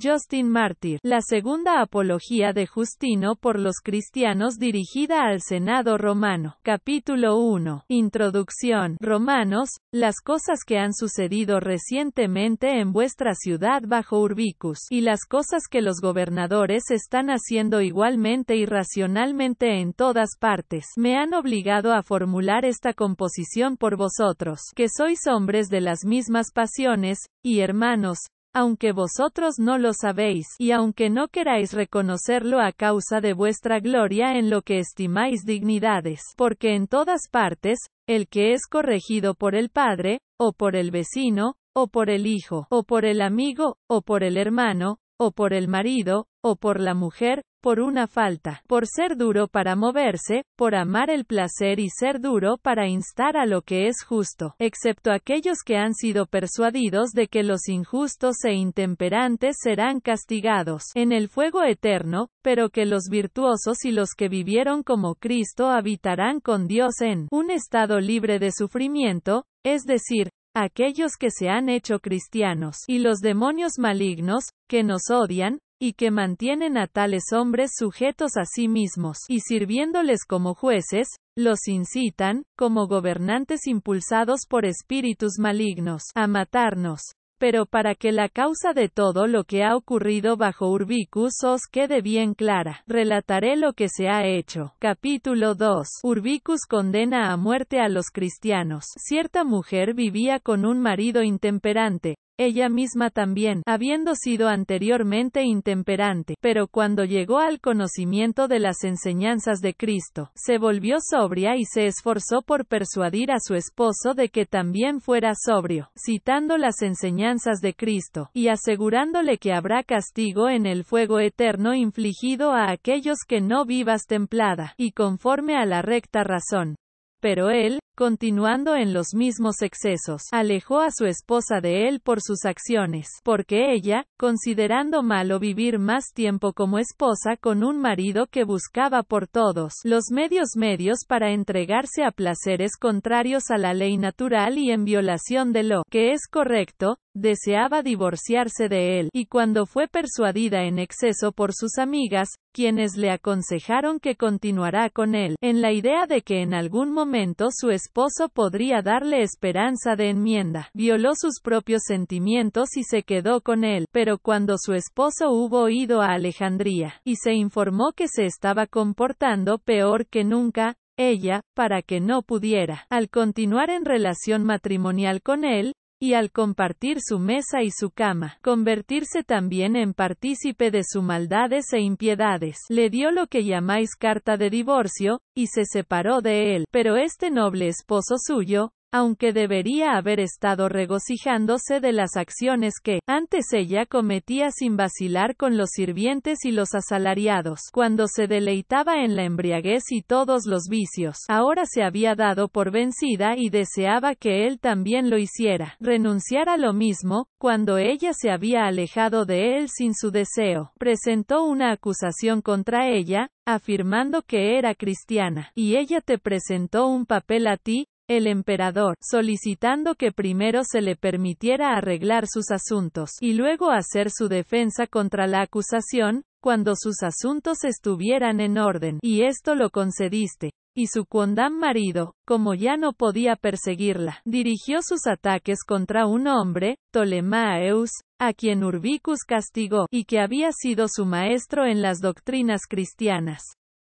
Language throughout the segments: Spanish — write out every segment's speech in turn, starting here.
Justin Mártir, la segunda apología de Justino por los cristianos dirigida al Senado romano. Capítulo 1. Introducción. Romanos, las cosas que han sucedido recientemente en vuestra ciudad bajo Urbicus, y las cosas que los gobernadores están haciendo igualmente y racionalmente en todas partes, me han obligado a formular esta composición por vosotros, que sois hombres de las mismas pasiones, y hermanos, aunque vosotros no lo sabéis, y aunque no queráis reconocerlo a causa de vuestra gloria en lo que estimáis dignidades, porque en todas partes, el que es corregido por el Padre, o por el vecino, o por el hijo, o por el amigo, o por el hermano, o por el marido, o por la mujer, por una falta, por ser duro para moverse, por amar el placer y ser duro para instar a lo que es justo, excepto aquellos que han sido persuadidos de que los injustos e intemperantes serán castigados en el fuego eterno, pero que los virtuosos y los que vivieron como Cristo habitarán con Dios en un estado libre de sufrimiento, es decir, aquellos que se han hecho cristianos, y los demonios malignos, que nos odian, y que mantienen a tales hombres sujetos a sí mismos, y sirviéndoles como jueces, los incitan, como gobernantes impulsados por espíritus malignos, a matarnos. Pero para que la causa de todo lo que ha ocurrido bajo Urbicus os quede bien clara, relataré lo que se ha hecho. Capítulo 2. Urbicus condena a muerte a los cristianos. Cierta mujer vivía con un marido intemperante, ella misma también, habiendo sido anteriormente intemperante, pero cuando llegó al conocimiento de las enseñanzas de Cristo, se volvió sobria y se esforzó por persuadir a su esposo de que también fuera sobrio, citando las enseñanzas de Cristo, y asegurándole que habrá castigo en el fuego eterno infligido a aquellos que no vivas templada, y conforme a la recta razón. Pero él, Continuando en los mismos excesos, alejó a su esposa de él por sus acciones, porque ella, considerando malo vivir más tiempo como esposa con un marido que buscaba por todos los medios medios para entregarse a placeres contrarios a la ley natural y en violación de lo que es correcto, deseaba divorciarse de él, y cuando fue persuadida en exceso por sus amigas, quienes le aconsejaron que continuará con él, en la idea de que en algún momento su esposo podría darle esperanza de enmienda, violó sus propios sentimientos y se quedó con él, pero cuando su esposo hubo ido a Alejandría, y se informó que se estaba comportando peor que nunca, ella, para que no pudiera, al continuar en relación matrimonial con él, y al compartir su mesa y su cama, convertirse también en partícipe de sus maldades e impiedades. Le dio lo que llamáis carta de divorcio, y se separó de él, pero este noble esposo suyo, aunque debería haber estado regocijándose de las acciones que, antes ella cometía sin vacilar con los sirvientes y los asalariados, cuando se deleitaba en la embriaguez y todos los vicios, ahora se había dado por vencida y deseaba que él también lo hiciera, renunciar a lo mismo, cuando ella se había alejado de él sin su deseo, presentó una acusación contra ella, afirmando que era cristiana, y ella te presentó un papel a ti, el emperador, solicitando que primero se le permitiera arreglar sus asuntos, y luego hacer su defensa contra la acusación, cuando sus asuntos estuvieran en orden, y esto lo concediste. Y su cuondam marido, como ya no podía perseguirla, dirigió sus ataques contra un hombre, Ptolemaeus, a quien Urbicus castigó, y que había sido su maestro en las doctrinas cristianas.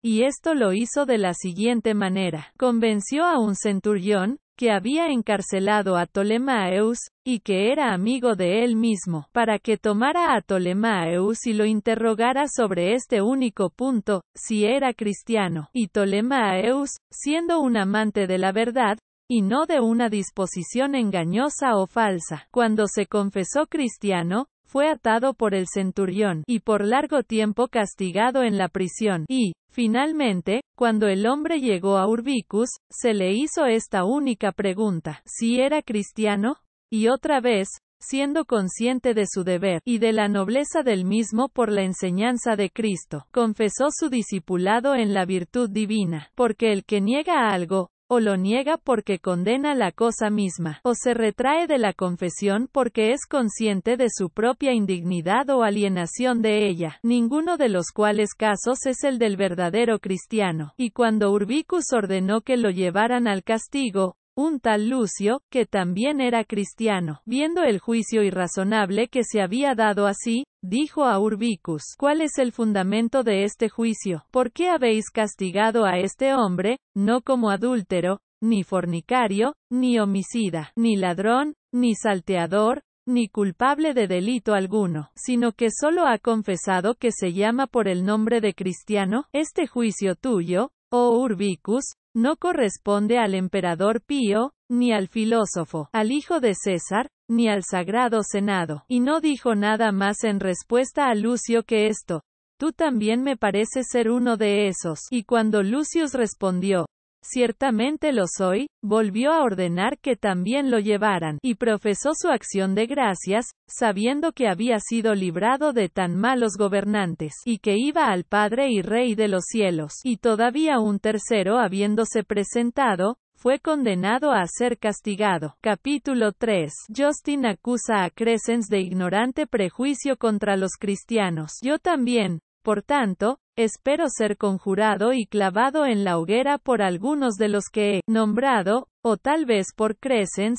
Y esto lo hizo de la siguiente manera. Convenció a un centurión, que había encarcelado a Ptolemaeus, y que era amigo de él mismo, para que tomara a Ptolemaeus y lo interrogara sobre este único punto, si era cristiano, y Ptolemaeus, siendo un amante de la verdad, y no de una disposición engañosa o falsa, cuando se confesó cristiano, fue atado por el centurión, y por largo tiempo castigado en la prisión, y, finalmente, cuando el hombre llegó a Urbicus, se le hizo esta única pregunta, si era cristiano, y otra vez, siendo consciente de su deber, y de la nobleza del mismo por la enseñanza de Cristo, confesó su discipulado en la virtud divina, porque el que niega algo, o lo niega porque condena la cosa misma, o se retrae de la confesión porque es consciente de su propia indignidad o alienación de ella, ninguno de los cuales casos es el del verdadero cristiano. Y cuando Urbicus ordenó que lo llevaran al castigo, un tal Lucio, que también era cristiano, viendo el juicio irrazonable que se había dado así, dijo a Urbicus, ¿cuál es el fundamento de este juicio? ¿Por qué habéis castigado a este hombre, no como adúltero, ni fornicario, ni homicida, ni ladrón, ni salteador, ni culpable de delito alguno, sino que solo ha confesado que se llama por el nombre de cristiano? Este juicio tuyo, oh Urbicus, no corresponde al emperador Pío, ni al filósofo, al hijo de César, ni al Sagrado Senado, y no dijo nada más en respuesta a Lucio que esto. Tú también me parece ser uno de esos. Y cuando Lucius respondió, Ciertamente lo soy, volvió a ordenar que también lo llevaran, y profesó su acción de gracias, sabiendo que había sido librado de tan malos gobernantes, y que iba al Padre y Rey de los cielos, y todavía un tercero habiéndose presentado, fue condenado a ser castigado. Capítulo 3. Justin acusa a Crescens de ignorante prejuicio contra los cristianos. Yo también, por tanto, espero ser conjurado y clavado en la hoguera por algunos de los que he nombrado, o tal vez por Crescens,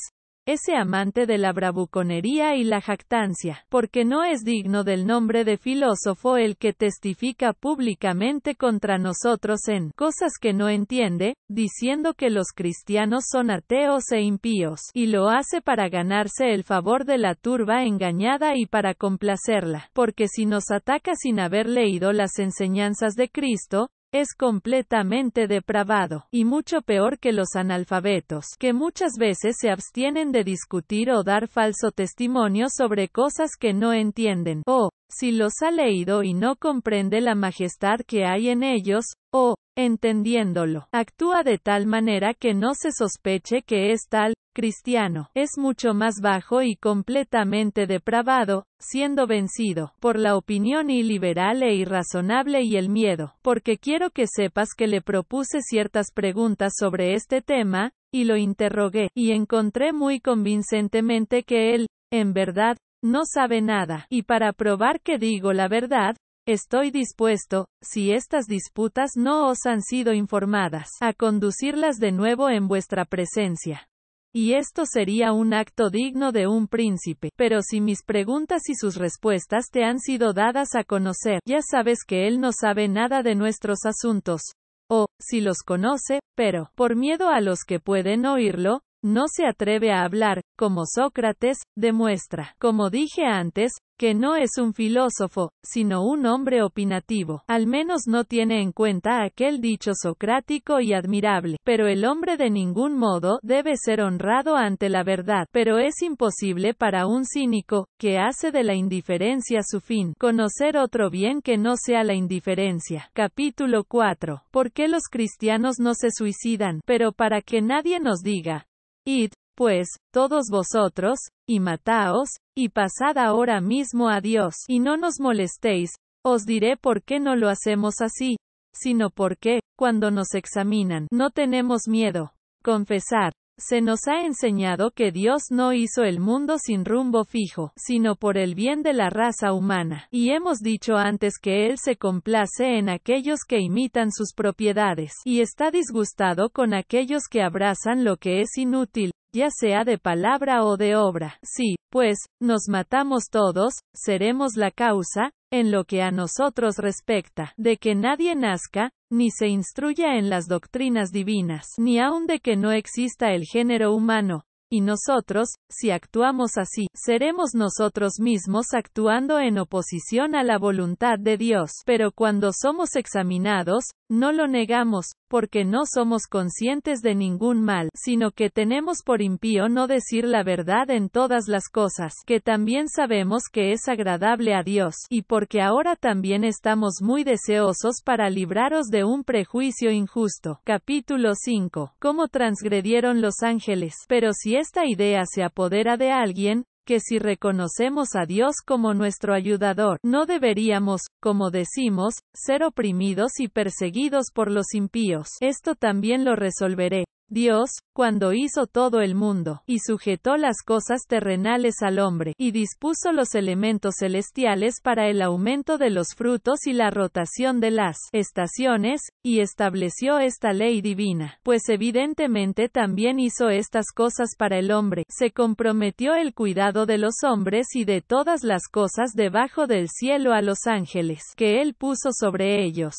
ese amante de la bravuconería y la jactancia, porque no es digno del nombre de filósofo el que testifica públicamente contra nosotros en cosas que no entiende, diciendo que los cristianos son ateos e impíos, y lo hace para ganarse el favor de la turba engañada y para complacerla, porque si nos ataca sin haber leído las enseñanzas de Cristo, es completamente depravado, y mucho peor que los analfabetos, que muchas veces se abstienen de discutir o dar falso testimonio sobre cosas que no entienden, o, si los ha leído y no comprende la majestad que hay en ellos, o, entendiéndolo, actúa de tal manera que no se sospeche que es tal, cristiano, es mucho más bajo y completamente depravado, siendo vencido por la opinión iliberal e irrazonable y el miedo, porque quiero que sepas que le propuse ciertas preguntas sobre este tema, y lo interrogué, y encontré muy convincentemente que él, en verdad, no sabe nada, y para probar que digo la verdad, Estoy dispuesto, si estas disputas no os han sido informadas, a conducirlas de nuevo en vuestra presencia. Y esto sería un acto digno de un príncipe. Pero si mis preguntas y sus respuestas te han sido dadas a conocer, ya sabes que él no sabe nada de nuestros asuntos. O, si los conoce, pero, por miedo a los que pueden oírlo, no se atreve a hablar, como Sócrates, demuestra, como dije antes, que no es un filósofo, sino un hombre opinativo. Al menos no tiene en cuenta aquel dicho socrático y admirable. Pero el hombre de ningún modo debe ser honrado ante la verdad. Pero es imposible para un cínico, que hace de la indiferencia su fin, conocer otro bien que no sea la indiferencia. Capítulo 4. ¿Por qué los cristianos no se suicidan? Pero para que nadie nos diga, Id, pues, todos vosotros, y mataos, y pasad ahora mismo a Dios, y no nos molestéis, os diré por qué no lo hacemos así, sino porque, cuando nos examinan, no tenemos miedo. Confesar, se nos ha enseñado que Dios no hizo el mundo sin rumbo fijo, sino por el bien de la raza humana, y hemos dicho antes que Él se complace en aquellos que imitan sus propiedades, y está disgustado con aquellos que abrazan lo que es inútil, ya sea de palabra o de obra. Sí, pues, nos matamos todos, seremos la causa, en lo que a nosotros respecta, de que nadie nazca, ni se instruya en las doctrinas divinas, ni aun de que no exista el género humano, y nosotros, si actuamos así, seremos nosotros mismos actuando en oposición a la voluntad de Dios. Pero cuando somos examinados, no lo negamos, porque no somos conscientes de ningún mal, sino que tenemos por impío no decir la verdad en todas las cosas, que también sabemos que es agradable a Dios, y porque ahora también estamos muy deseosos para libraros de un prejuicio injusto. Capítulo 5. ¿Cómo transgredieron los ángeles? Pero si esta idea se apodera de alguien, que si reconocemos a Dios como nuestro ayudador, no deberíamos, como decimos, ser oprimidos y perseguidos por los impíos. Esto también lo resolveré. Dios, cuando hizo todo el mundo, y sujetó las cosas terrenales al hombre, y dispuso los elementos celestiales para el aumento de los frutos y la rotación de las estaciones, y estableció esta ley divina, pues evidentemente también hizo estas cosas para el hombre, se comprometió el cuidado de los hombres y de todas las cosas debajo del cielo a los ángeles, que él puso sobre ellos,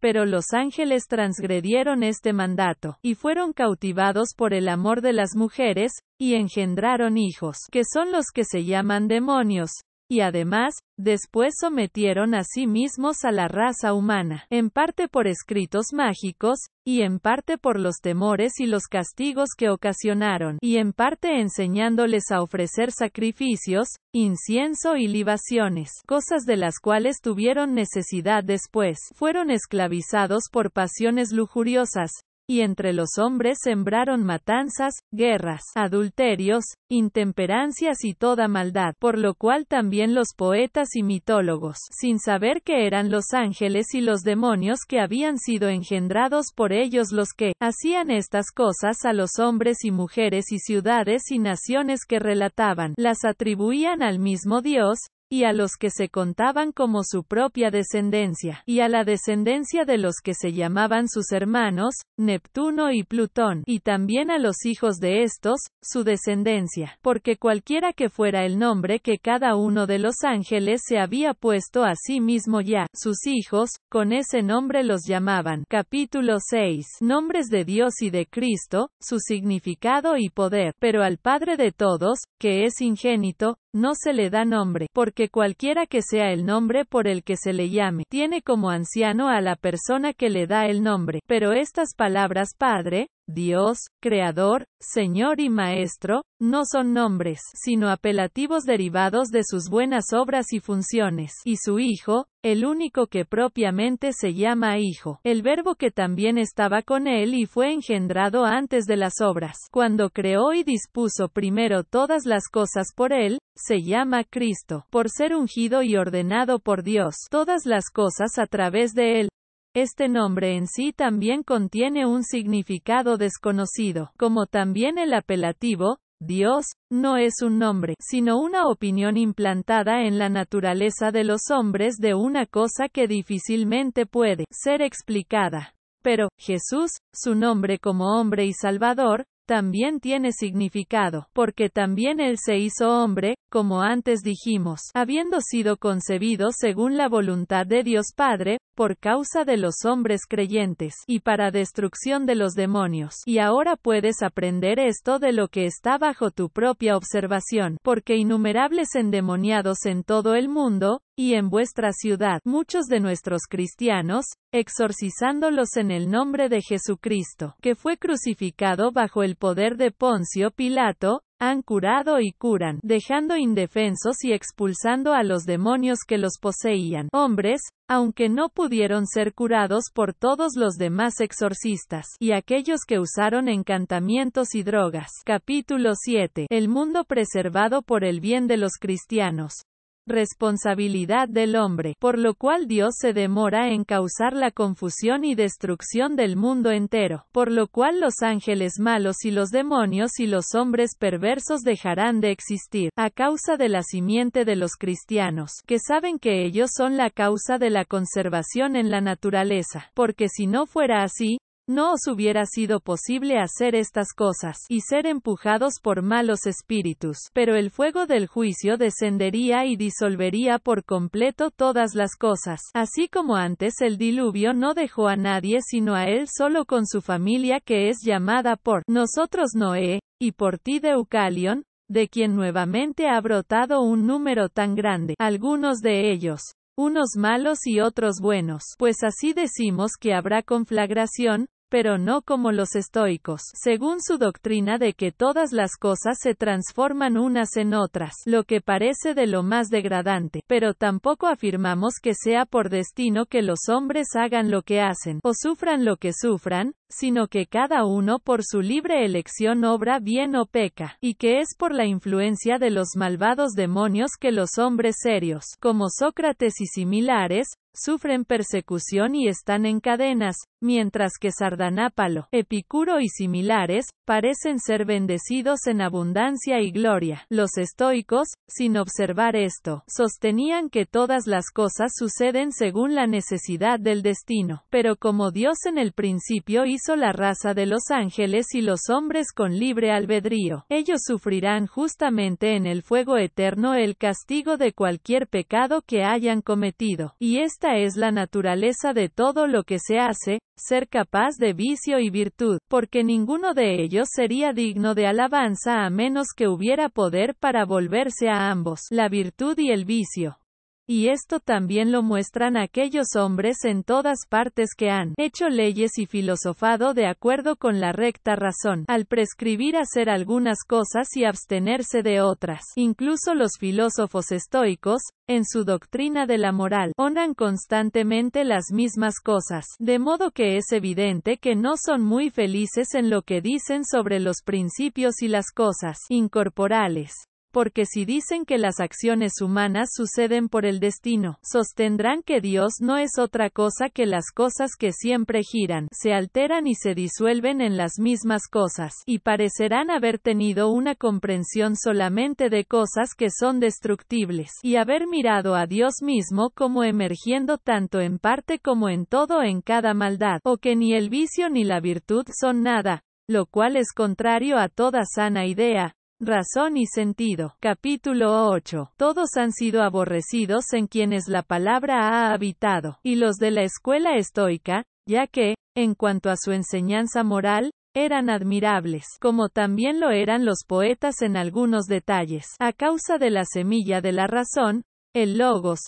pero los ángeles transgredieron este mandato, y fueron cautivados por el amor de las mujeres, y engendraron hijos, que son los que se llaman demonios, y además, después sometieron a sí mismos a la raza humana, en parte por escritos mágicos, y en parte por los temores y los castigos que ocasionaron, y en parte enseñándoles a ofrecer sacrificios, incienso y libaciones, cosas de las cuales tuvieron necesidad después, fueron esclavizados por pasiones lujuriosas, y entre los hombres sembraron matanzas, guerras, adulterios, intemperancias y toda maldad, por lo cual también los poetas y mitólogos, sin saber que eran los ángeles y los demonios que habían sido engendrados por ellos los que hacían estas cosas a los hombres y mujeres y ciudades y naciones que relataban, las atribuían al mismo Dios, y a los que se contaban como su propia descendencia, y a la descendencia de los que se llamaban sus hermanos, Neptuno y Plutón, y también a los hijos de estos, su descendencia, porque cualquiera que fuera el nombre que cada uno de los ángeles se había puesto a sí mismo ya, sus hijos, con ese nombre los llamaban. Capítulo 6. Nombres de Dios y de Cristo, su significado y poder, pero al Padre de todos, que es ingénito, no se le da nombre, porque cualquiera que sea el nombre por el que se le llame, tiene como anciano a la persona que le da el nombre, pero estas palabras Padre, Dios, Creador, Señor y Maestro, no son nombres, sino apelativos derivados de sus buenas obras y funciones, y su Hijo, el único que propiamente se llama Hijo, el verbo que también estaba con él y fue engendrado antes de las obras, cuando creó y dispuso primero todas las cosas por él, se llama Cristo, por ser ungido y ordenado por Dios, todas las cosas a través de él, este nombre en sí también contiene un significado desconocido, como también el apelativo, Dios, no es un nombre, sino una opinión implantada en la naturaleza de los hombres de una cosa que difícilmente puede ser explicada. Pero, Jesús, su nombre como hombre y Salvador, también tiene significado, porque también Él se hizo hombre, como antes dijimos, habiendo sido concebido según la voluntad de Dios Padre, por causa de los hombres creyentes, y para destrucción de los demonios. Y ahora puedes aprender esto de lo que está bajo tu propia observación, porque innumerables endemoniados en todo el mundo, y en vuestra ciudad, muchos de nuestros cristianos, exorcizándolos en el nombre de Jesucristo, que fue crucificado bajo el poder de Poncio Pilato, han curado y curan, dejando indefensos y expulsando a los demonios que los poseían, hombres, aunque no pudieron ser curados por todos los demás exorcistas, y aquellos que usaron encantamientos y drogas. Capítulo 7. El mundo preservado por el bien de los cristianos responsabilidad del hombre, por lo cual Dios se demora en causar la confusión y destrucción del mundo entero, por lo cual los ángeles malos y los demonios y los hombres perversos dejarán de existir, a causa de la simiente de los cristianos, que saben que ellos son la causa de la conservación en la naturaleza, porque si no fuera así, no os hubiera sido posible hacer estas cosas, y ser empujados por malos espíritus, pero el fuego del juicio descendería y disolvería por completo todas las cosas, así como antes el diluvio no dejó a nadie sino a él solo con su familia que es llamada por nosotros Noé, y por ti Deucalion, de quien nuevamente ha brotado un número tan grande, algunos de ellos, unos malos y otros buenos, pues así decimos que habrá conflagración, pero no como los estoicos, según su doctrina de que todas las cosas se transforman unas en otras, lo que parece de lo más degradante, pero tampoco afirmamos que sea por destino que los hombres hagan lo que hacen, o sufran lo que sufran, sino que cada uno por su libre elección obra bien o peca, y que es por la influencia de los malvados demonios que los hombres serios, como Sócrates y similares, sufren persecución y están en cadenas, mientras que Sardanápalo, Epicuro y similares, parecen ser bendecidos en abundancia y gloria. Los estoicos, sin observar esto, sostenían que todas las cosas suceden según la necesidad del destino, pero como Dios en el principio hizo hizo la raza de los ángeles y los hombres con libre albedrío. Ellos sufrirán justamente en el fuego eterno el castigo de cualquier pecado que hayan cometido. Y esta es la naturaleza de todo lo que se hace, ser capaz de vicio y virtud, porque ninguno de ellos sería digno de alabanza a menos que hubiera poder para volverse a ambos, la virtud y el vicio. Y esto también lo muestran aquellos hombres en todas partes que han hecho leyes y filosofado de acuerdo con la recta razón, al prescribir hacer algunas cosas y abstenerse de otras. Incluso los filósofos estoicos, en su doctrina de la moral, honran constantemente las mismas cosas, de modo que es evidente que no son muy felices en lo que dicen sobre los principios y las cosas incorporales. Porque si dicen que las acciones humanas suceden por el destino, sostendrán que Dios no es otra cosa que las cosas que siempre giran, se alteran y se disuelven en las mismas cosas, y parecerán haber tenido una comprensión solamente de cosas que son destructibles, y haber mirado a Dios mismo como emergiendo tanto en parte como en todo en cada maldad, o que ni el vicio ni la virtud son nada, lo cual es contrario a toda sana idea, Razón y sentido. Capítulo 8. Todos han sido aborrecidos en quienes la palabra ha habitado, y los de la escuela estoica, ya que, en cuanto a su enseñanza moral, eran admirables, como también lo eran los poetas en algunos detalles. A causa de la semilla de la razón, el logos,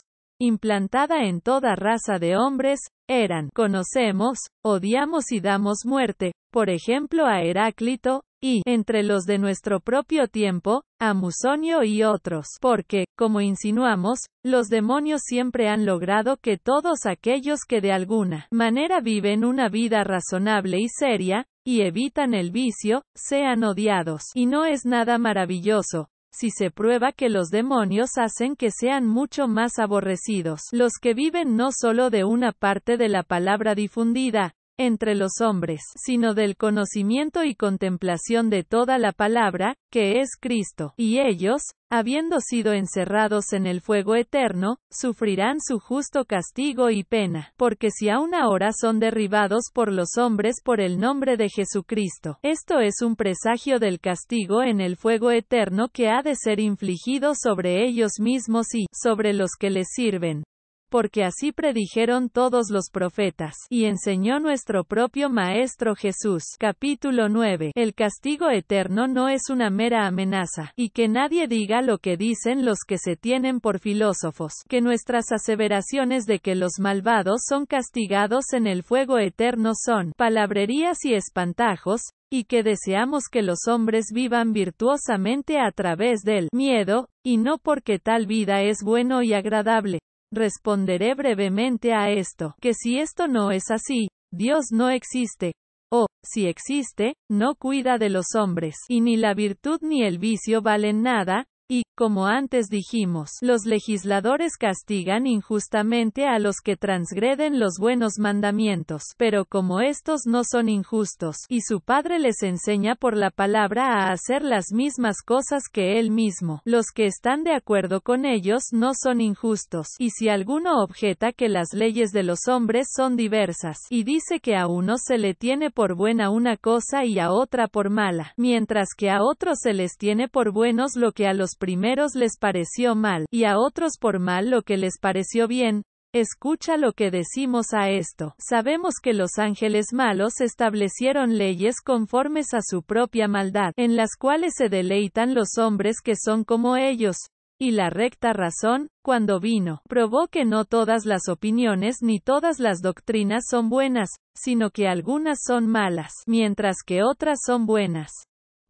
implantada en toda raza de hombres, eran, conocemos, odiamos y damos muerte, por ejemplo a Heráclito, y, entre los de nuestro propio tiempo, a Musonio y otros, porque, como insinuamos, los demonios siempre han logrado que todos aquellos que de alguna manera viven una vida razonable y seria, y evitan el vicio, sean odiados. Y no es nada maravilloso, si se prueba que los demonios hacen que sean mucho más aborrecidos los que viven no solo de una parte de la palabra difundida, entre los hombres, sino del conocimiento y contemplación de toda la palabra, que es Cristo, y ellos, habiendo sido encerrados en el fuego eterno, sufrirán su justo castigo y pena, porque si aún ahora son derribados por los hombres por el nombre de Jesucristo, esto es un presagio del castigo en el fuego eterno que ha de ser infligido sobre ellos mismos y, sobre los que les sirven porque así predijeron todos los profetas, y enseñó nuestro propio Maestro Jesús. Capítulo 9. El castigo eterno no es una mera amenaza, y que nadie diga lo que dicen los que se tienen por filósofos, que nuestras aseveraciones de que los malvados son castigados en el fuego eterno son palabrerías y espantajos, y que deseamos que los hombres vivan virtuosamente a través del miedo, y no porque tal vida es bueno y agradable, Responderé brevemente a esto, que si esto no es así, Dios no existe. O, si existe, no cuida de los hombres, y ni la virtud ni el vicio valen nada, y, como antes dijimos, los legisladores castigan injustamente a los que transgreden los buenos mandamientos, pero como estos no son injustos, y su Padre les enseña por la palabra a hacer las mismas cosas que Él mismo, los que están de acuerdo con ellos no son injustos, y si alguno objeta que las leyes de los hombres son diversas, y dice que a uno se le tiene por buena una cosa y a otra por mala, mientras que a otros se les tiene por buenos lo que a los primeros les pareció mal, y a otros por mal lo que les pareció bien. Escucha lo que decimos a esto. Sabemos que los ángeles malos establecieron leyes conformes a su propia maldad, en las cuales se deleitan los hombres que son como ellos y la recta razón, cuando vino, probó que no todas las opiniones ni todas las doctrinas son buenas, sino que algunas son malas, mientras que otras son buenas.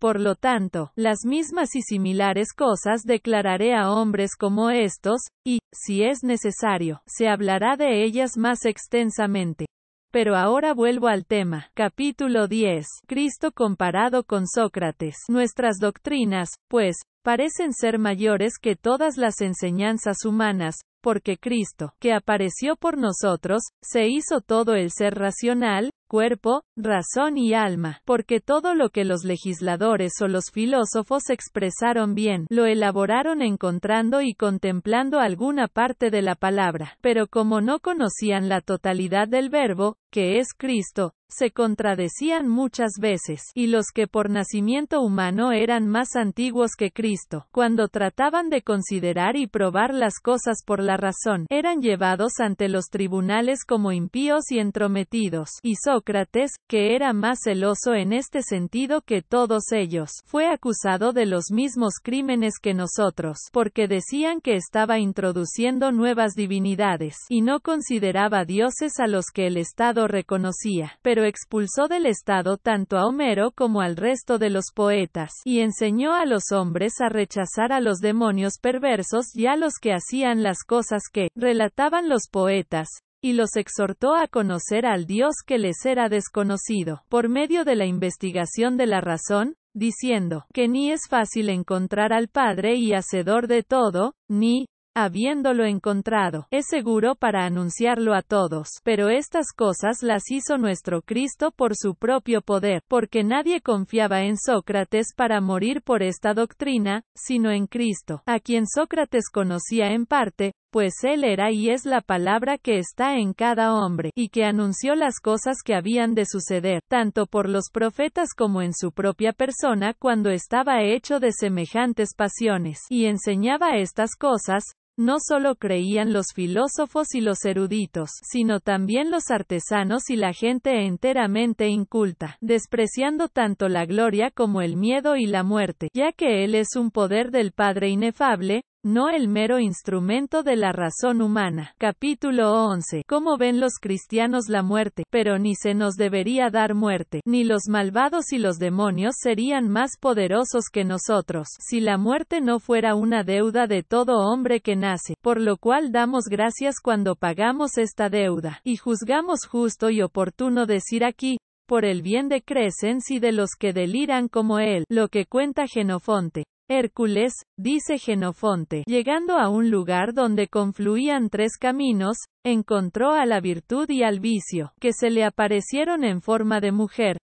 Por lo tanto, las mismas y similares cosas declararé a hombres como estos, y, si es necesario, se hablará de ellas más extensamente. Pero ahora vuelvo al tema. Capítulo 10. Cristo comparado con Sócrates. Nuestras doctrinas, pues, parecen ser mayores que todas las enseñanzas humanas, porque Cristo, que apareció por nosotros, se hizo todo el ser racional, cuerpo, razón y alma, porque todo lo que los legisladores o los filósofos expresaron bien, lo elaboraron encontrando y contemplando alguna parte de la palabra, pero como no conocían la totalidad del verbo, que es Cristo, se contradecían muchas veces, y los que por nacimiento humano eran más antiguos que Cristo, cuando trataban de considerar y probar las cosas por la razón, eran llevados ante los tribunales como impíos y entrometidos, y Sócrates, que era más celoso en este sentido que todos ellos, fue acusado de los mismos crímenes que nosotros, porque decían que estaba introduciendo nuevas divinidades, y no consideraba dioses a los que el Estado reconocía, expulsó del Estado tanto a Homero como al resto de los poetas, y enseñó a los hombres a rechazar a los demonios perversos y a los que hacían las cosas que relataban los poetas, y los exhortó a conocer al Dios que les era desconocido, por medio de la investigación de la razón, diciendo, que ni es fácil encontrar al Padre y Hacedor de todo, ni, Habiéndolo encontrado, es seguro para anunciarlo a todos, pero estas cosas las hizo nuestro Cristo por su propio poder, porque nadie confiaba en Sócrates para morir por esta doctrina, sino en Cristo, a quien Sócrates conocía en parte, pues él era y es la palabra que está en cada hombre, y que anunció las cosas que habían de suceder, tanto por los profetas como en su propia persona cuando estaba hecho de semejantes pasiones, y enseñaba estas cosas, no solo creían los filósofos y los eruditos, sino también los artesanos y la gente enteramente inculta, despreciando tanto la gloria como el miedo y la muerte, ya que Él es un poder del Padre inefable, no el mero instrumento de la razón humana. Capítulo 11. ¿Cómo ven los cristianos la muerte? Pero ni se nos debería dar muerte, ni los malvados y los demonios serían más poderosos que nosotros, si la muerte no fuera una deuda de todo hombre que nace, por lo cual damos gracias cuando pagamos esta deuda, y juzgamos justo y oportuno decir aquí, por el bien de Crescens y de los que deliran como él, lo que cuenta Genofonte. Hércules, dice Genofonte, llegando a un lugar donde confluían tres caminos, encontró a la virtud y al vicio, que se le aparecieron en forma de mujer,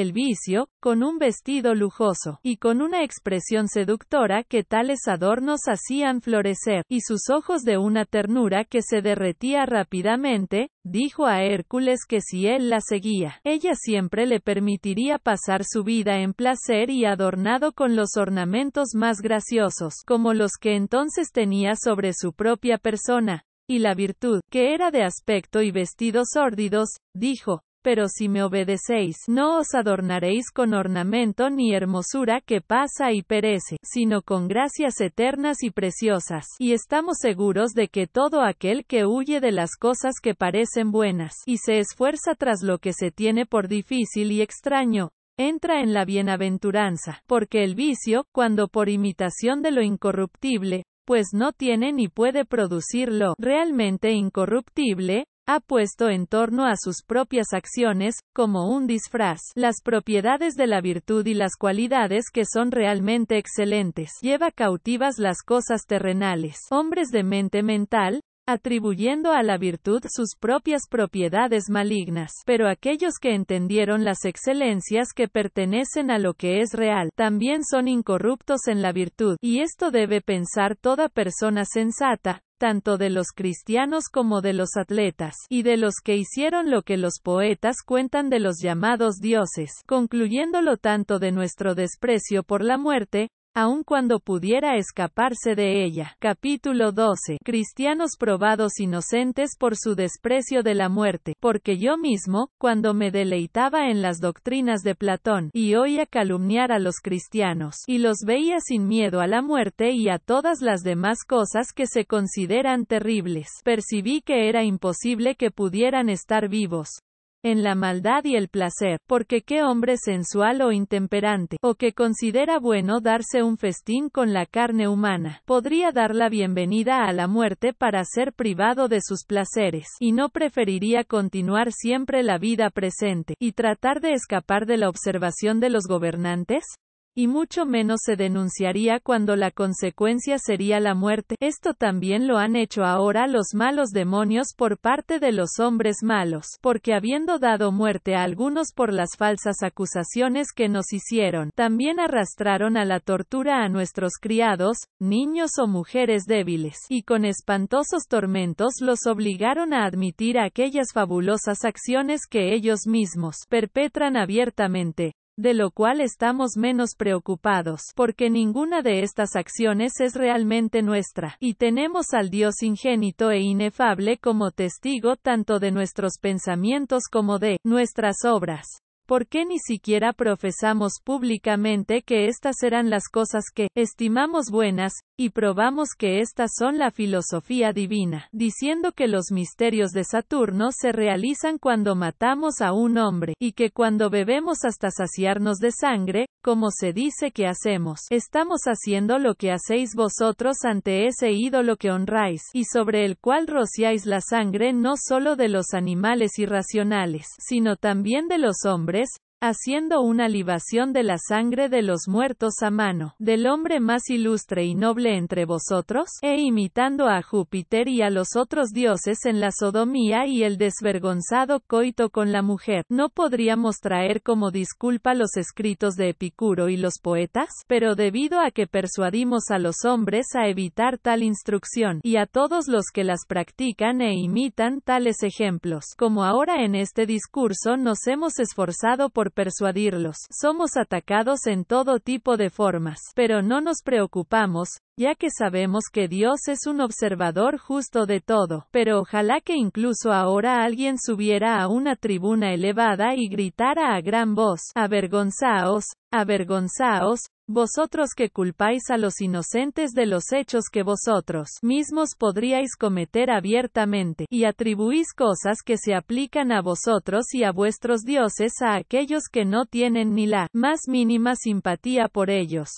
el vicio, con un vestido lujoso, y con una expresión seductora que tales adornos hacían florecer, y sus ojos de una ternura que se derretía rápidamente, dijo a Hércules que si él la seguía, ella siempre le permitiría pasar su vida en placer y adornado con los ornamentos más graciosos, como los que entonces tenía sobre su propia persona. Y la virtud, que era de aspecto y vestidos sórdidos, dijo, pero si me obedecéis, no os adornaréis con ornamento ni hermosura que pasa y perece, sino con gracias eternas y preciosas. Y estamos seguros de que todo aquel que huye de las cosas que parecen buenas, y se esfuerza tras lo que se tiene por difícil y extraño, entra en la bienaventuranza, porque el vicio, cuando por imitación de lo incorruptible, pues no tiene ni puede producir lo realmente incorruptible, ha puesto en torno a sus propias acciones, como un disfraz, las propiedades de la virtud y las cualidades que son realmente excelentes. Lleva cautivas las cosas terrenales. Hombres de mente mental, atribuyendo a la virtud sus propias propiedades malignas. Pero aquellos que entendieron las excelencias que pertenecen a lo que es real, también son incorruptos en la virtud, y esto debe pensar toda persona sensata, tanto de los cristianos como de los atletas, y de los que hicieron lo que los poetas cuentan de los llamados dioses, concluyéndolo tanto de nuestro desprecio por la muerte, aun cuando pudiera escaparse de ella. Capítulo 12. Cristianos probados inocentes por su desprecio de la muerte, porque yo mismo, cuando me deleitaba en las doctrinas de Platón, y oía calumniar a los cristianos, y los veía sin miedo a la muerte y a todas las demás cosas que se consideran terribles, percibí que era imposible que pudieran estar vivos, en la maldad y el placer, porque qué hombre sensual o intemperante, o que considera bueno darse un festín con la carne humana, podría dar la bienvenida a la muerte para ser privado de sus placeres, y no preferiría continuar siempre la vida presente, y tratar de escapar de la observación de los gobernantes? y mucho menos se denunciaría cuando la consecuencia sería la muerte. Esto también lo han hecho ahora los malos demonios por parte de los hombres malos, porque habiendo dado muerte a algunos por las falsas acusaciones que nos hicieron, también arrastraron a la tortura a nuestros criados, niños o mujeres débiles, y con espantosos tormentos los obligaron a admitir aquellas fabulosas acciones que ellos mismos perpetran abiertamente de lo cual estamos menos preocupados, porque ninguna de estas acciones es realmente nuestra, y tenemos al Dios ingénito e inefable como testigo tanto de nuestros pensamientos como de nuestras obras. ¿Por qué ni siquiera profesamos públicamente que estas eran las cosas que estimamos buenas, y probamos que estas son la filosofía divina, diciendo que los misterios de Saturno se realizan cuando matamos a un hombre, y que cuando bebemos hasta saciarnos de sangre, como se dice que hacemos. Estamos haciendo lo que hacéis vosotros ante ese ídolo que honráis, y sobre el cual rociáis la sangre no solo de los animales irracionales, sino también de los hombres, haciendo una libación de la sangre de los muertos a mano, del hombre más ilustre y noble entre vosotros, e imitando a Júpiter y a los otros dioses en la sodomía y el desvergonzado coito con la mujer. No podríamos traer como disculpa los escritos de Epicuro y los poetas, pero debido a que persuadimos a los hombres a evitar tal instrucción, y a todos los que las practican e imitan tales ejemplos, como ahora en este discurso nos hemos esforzado por persuadirlos. Somos atacados en todo tipo de formas, pero no nos preocupamos, ya que sabemos que Dios es un observador justo de todo, pero ojalá que incluso ahora alguien subiera a una tribuna elevada y gritara a gran voz, avergonzaos, avergonzaos, vosotros que culpáis a los inocentes de los hechos que vosotros mismos podríais cometer abiertamente, y atribuís cosas que se aplican a vosotros y a vuestros dioses a aquellos que no tienen ni la más mínima simpatía por ellos.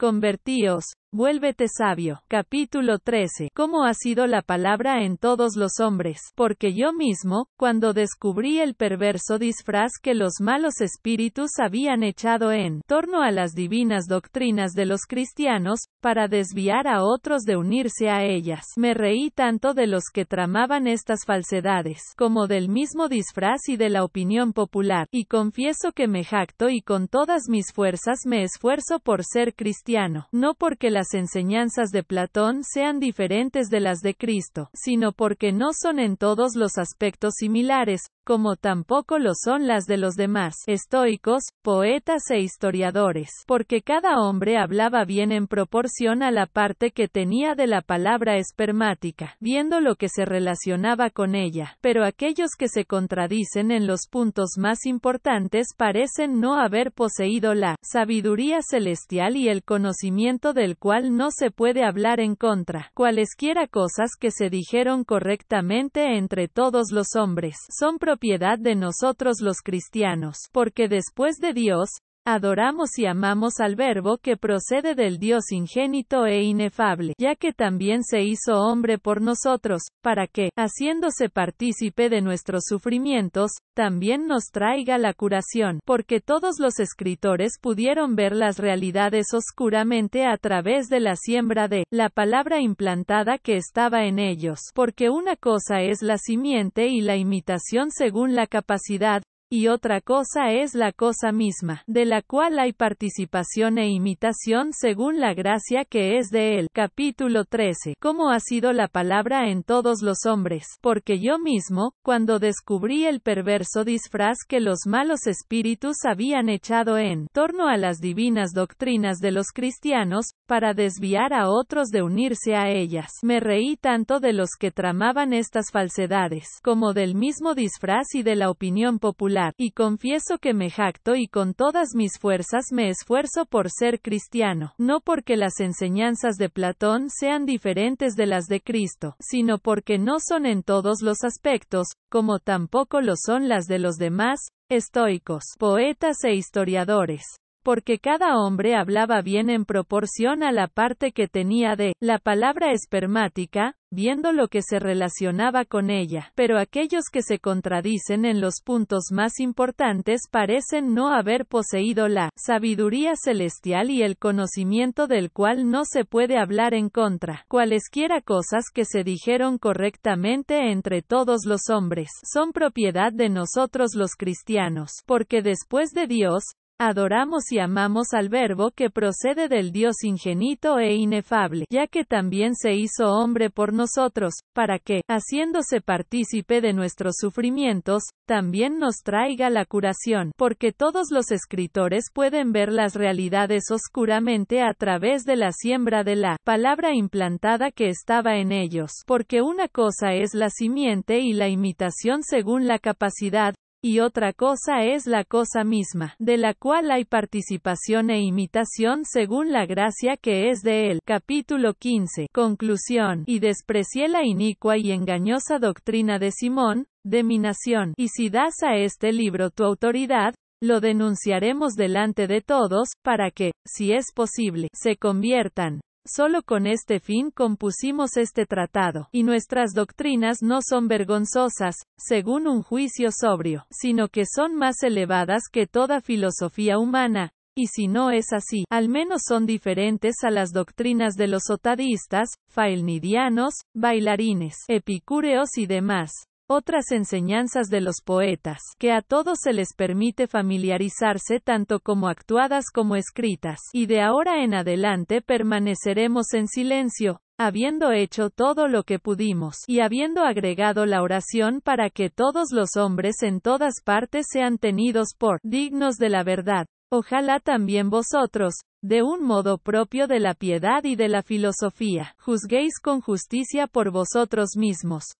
Convertíos, Vuélvete sabio. Capítulo 13. ¿Cómo ha sido la palabra en todos los hombres? Porque yo mismo, cuando descubrí el perverso disfraz que los malos espíritus habían echado en torno a las divinas doctrinas de los cristianos, para desviar a otros de unirse a ellas, me reí tanto de los que tramaban estas falsedades, como del mismo disfraz y de la opinión popular, y confieso que me jacto y con todas mis fuerzas me esfuerzo por ser cristiano, no porque la las enseñanzas de Platón sean diferentes de las de Cristo, sino porque no son en todos los aspectos similares, como tampoco lo son las de los demás estoicos, poetas e historiadores, porque cada hombre hablaba bien en proporción a la parte que tenía de la palabra espermática, viendo lo que se relacionaba con ella, pero aquellos que se contradicen en los puntos más importantes parecen no haber poseído la sabiduría celestial y el conocimiento del cual no se puede hablar en contra. Cualesquiera cosas que se dijeron correctamente entre todos los hombres son piedad de nosotros los cristianos, porque después de Dios, Adoramos y amamos al Verbo que procede del Dios ingénito e inefable, ya que también se hizo hombre por nosotros, para que, haciéndose partícipe de nuestros sufrimientos, también nos traiga la curación, porque todos los escritores pudieron ver las realidades oscuramente a través de la siembra de la palabra implantada que estaba en ellos, porque una cosa es la simiente y la imitación según la capacidad, y otra cosa es la cosa misma, de la cual hay participación e imitación según la gracia que es de él. Capítulo 13. ¿Cómo ha sido la palabra en todos los hombres? Porque yo mismo, cuando descubrí el perverso disfraz que los malos espíritus habían echado en torno a las divinas doctrinas de los cristianos, para desviar a otros de unirse a ellas, me reí tanto de los que tramaban estas falsedades, como del mismo disfraz y de la opinión popular y confieso que me jacto y con todas mis fuerzas me esfuerzo por ser cristiano, no porque las enseñanzas de Platón sean diferentes de las de Cristo, sino porque no son en todos los aspectos, como tampoco lo son las de los demás, estoicos, poetas e historiadores porque cada hombre hablaba bien en proporción a la parte que tenía de la palabra espermática, viendo lo que se relacionaba con ella, pero aquellos que se contradicen en los puntos más importantes parecen no haber poseído la sabiduría celestial y el conocimiento del cual no se puede hablar en contra. Cualesquiera cosas que se dijeron correctamente entre todos los hombres son propiedad de nosotros los cristianos, porque después de Dios, Adoramos y amamos al Verbo que procede del Dios ingenito e inefable, ya que también se hizo hombre por nosotros, para que, haciéndose partícipe de nuestros sufrimientos, también nos traiga la curación, porque todos los escritores pueden ver las realidades oscuramente a través de la siembra de la palabra implantada que estaba en ellos, porque una cosa es la simiente y la imitación según la capacidad, y otra cosa es la cosa misma, de la cual hay participación e imitación según la gracia que es de él. Capítulo 15. Conclusión. Y desprecié la inicua y engañosa doctrina de Simón, de mi nación. Y si das a este libro tu autoridad, lo denunciaremos delante de todos, para que, si es posible, se conviertan. Solo con este fin compusimos este tratado, y nuestras doctrinas no son vergonzosas, según un juicio sobrio, sino que son más elevadas que toda filosofía humana, y si no es así, al menos son diferentes a las doctrinas de los otadistas, faelnidianos, bailarines, epicúreos y demás. Otras enseñanzas de los poetas, que a todos se les permite familiarizarse tanto como actuadas como escritas, y de ahora en adelante permaneceremos en silencio, habiendo hecho todo lo que pudimos, y habiendo agregado la oración para que todos los hombres en todas partes sean tenidos por dignos de la verdad. Ojalá también vosotros, de un modo propio de la piedad y de la filosofía, juzguéis con justicia por vosotros mismos,